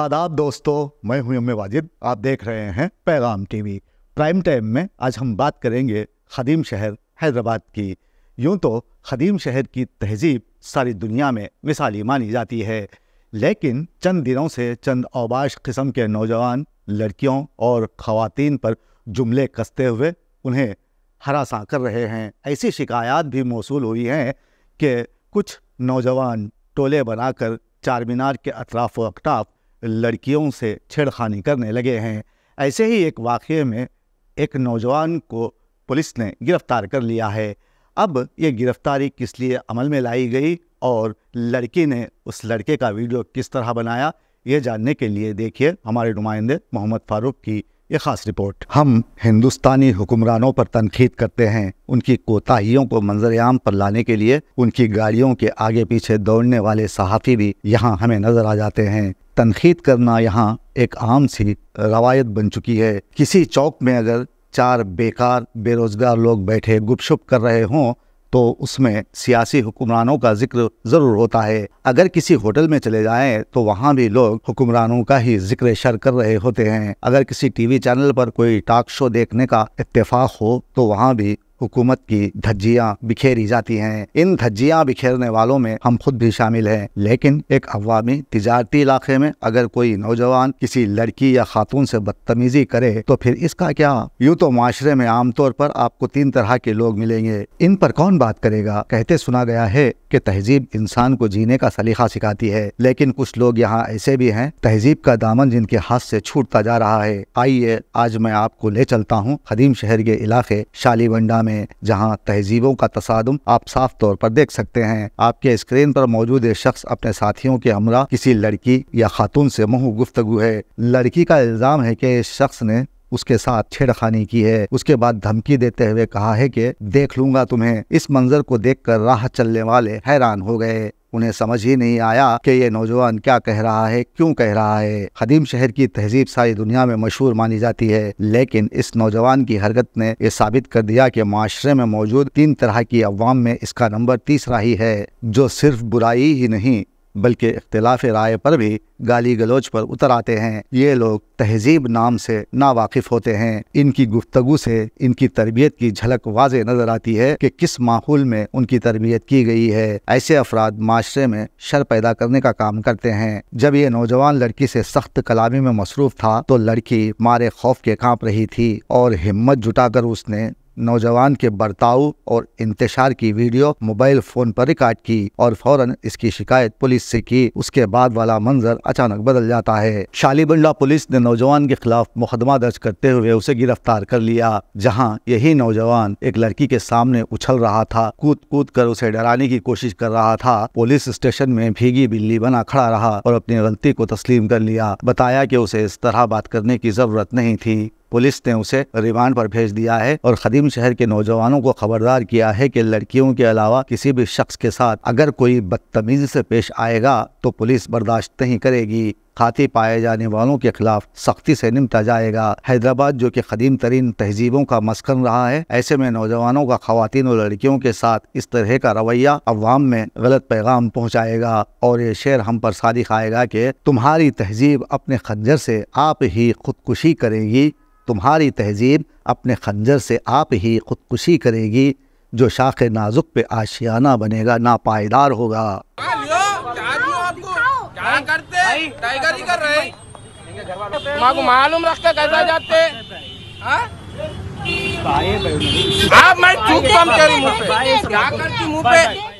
आदाब दोस्तों मैं हूं उम्मे वाजिद आप देख रहे हैं पैगाम टीवी प्राइम टाइम में आज हम बात करेंगे खदीम शहर हैदराबाद की यूं तो खदीम शहर की तहजीब सारी दुनिया में मिसाली मानी जाती है लेकिन चंद दिनों से चंद अवबाश किस्म के नौजवान लड़कियों और ख़वातीन पर जुमले कसते हुए उन्हें हरासा कर रहे हैं ऐसी शिकायत भी मौसू हुई हैं कि कुछ नौजवान टोले बनाकर चार मीनार के अतराफ व अकटाफ लड़कियों से छेड़खानी करने लगे हैं ऐसे ही एक वाक़े में एक नौजवान को पुलिस ने गिरफ्तार कर लिया है अब ये गिरफ्तारी किस लिए अमल में लाई गई और लड़की ने उस लड़के का वीडियो किस तरह बनाया ये जानने के लिए देखिए हमारे नुमाइंदे मोहम्मद फ़ारूक की ये खास रिपोर्ट हम हिंदुस्तानी हुक्मरानों पर तनखीद करते हैं उनकी कोताहियों को मंजरेआम पर लाने के लिए उनकी गाड़ियों के आगे पीछे दौड़ने वाले सहाफ़ी भी यहाँ हमें नजर आ जाते हैं तनखीद करना यहाँ एक आम सी रवायत बन चुकी है किसी चौक में अगर चार बेकार बेरोजगार लोग बैठे गुपशुप कर रहे हों तो उसमें सियासी हुक्मरानों का जिक्र ज़रूर होता है अगर किसी होटल में चले जाएं तो वहाँ भी लोग हुक्मरानों का ही जिक्र शर कर रहे होते हैं अगर किसी टीवी चैनल पर कोई टॉक शो देखने का इत्तेफाक हो तो वहाँ भी हुकूमत की धज्जियाँ बिखेरी जाती हैं इन धज्जियाँ बिखेरने वालों में हम खुद भी शामिल हैं लेकिन एक अवामी तजारती इलाके में अगर कोई नौजवान किसी लड़की या खातून से बदतमीजी करे तो फिर इसका क्या यूँ तो माशरे में आमतौर पर आपको तीन तरह के लोग मिलेंगे इन पर कौन बात करेगा कहते सुना गया है कि तहजीब इंसान को जीने का सलीका सिखाती है लेकिन कुछ लोग यहाँ ऐसे भी हैं तहजीब का दामन जिनके हाथ से छूटता जा रहा है आइए आज मैं आपको ले चलता हूँ खदीम शहर के इलाके शालीबंडा में जहाँ तहजीबों का तसादम आप साफ तौर पर देख सकते हैं आपके स्क्रीन पर मौजूद एक शख्स अपने साथियों के हमरा किसी लड़की या खातून से मुंह गुफ्तगु है लड़की का इल्जाम है की इस शख्स ने उसके साथ छेड़खानी की है उसके बाद धमकी देते हुए कहा है कि देख लूंगा तुम्हें इस मंजर को देखकर राह चलने वाले हैरान हो गए उन्हें समझ ही नहीं आया कि ये नौजवान क्या कह रहा है क्यों कह रहा है खदीम शहर की तहजीब सारी दुनिया में मशहूर मानी जाती है लेकिन इस नौजवान की हरकत ने ये साबित कर दिया कि माशरे में मौजूद तीन तरह की अवाम में इसका नंबर तीसरा ही है जो सिर्फ बुराई ही नहीं बल्कि इख्तलाफ राय पर भी गाली गलोच पर उतर आते हैं ये लोग तहजीब नाम से नावाकिफ होते हैं इनकी गुफ्तगु से इनकी तरबियत की झलक वाज नजर आती है कि किस माहौल में उनकी तरबियत की गई है ऐसे अफराद माशरे में शर पैदा करने का काम करते हैं जब ये नौजवान लड़की से सख्त कलामी में मसरूफ था तो लड़की मारे खौफ के कांप रही थी और हिम्मत जुटाकर उसने नौजवान के बर्ताव और इंतशार की वीडियो मोबाइल फोन पर रिकॉर्ड की और फौरन इसकी शिकायत पुलिस से की उसके बाद वाला मंजर अचानक बदल जाता है शालीबंडा पुलिस ने नौजवान के खिलाफ मुकदमा दर्ज करते हुए उसे गिरफ्तार कर लिया जहाँ यही नौजवान एक लड़की के सामने उछल रहा था कूद कूद कर उसे डराने की कोशिश कर रहा था पुलिस स्टेशन में भीगी बिल्ली बना खड़ा रहा और अपनी गलती को तस्लीम कर लिया बताया की उसे इस तरह बात करने की जरूरत नहीं थी पुलिस ने उसे रिमांड पर भेज दिया है और खदीम शहर के नौजवानों को खबरदार किया है कि लड़कियों के अलावा किसी भी शख्स के साथ अगर कोई बदतमीजी से पेश आएगा तो पुलिस बर्दाश्त नहीं करेगी खाते पाए जाने वालों के खिलाफ सख्ती से निपटा जाएगा हैदराबाद जो कि कदीम तरीन तहजीबों का मस्कन रहा है ऐसे में नौजवानों का खातन और लड़कियों के साथ इस तरह का रवैया अवाम में गलत पैगाम पहुँचाएगा और ये शेर हम पर सादिक आएगा की तुम्हारी तहजीब अपने खंजर से आप ही खुदकुशी करेगी तुम्हारी तहजीब अपने खंजर से आप ही खुदकुशी करेगी जो शाख नाजुक पे आशियाना बनेगा नापायदार होगा टाइगर ही कर रहे माँ मालूम रख के कैसा जाते हाँ? आप मैं चुप कम करी मुंह पे क्या करती मुंह पे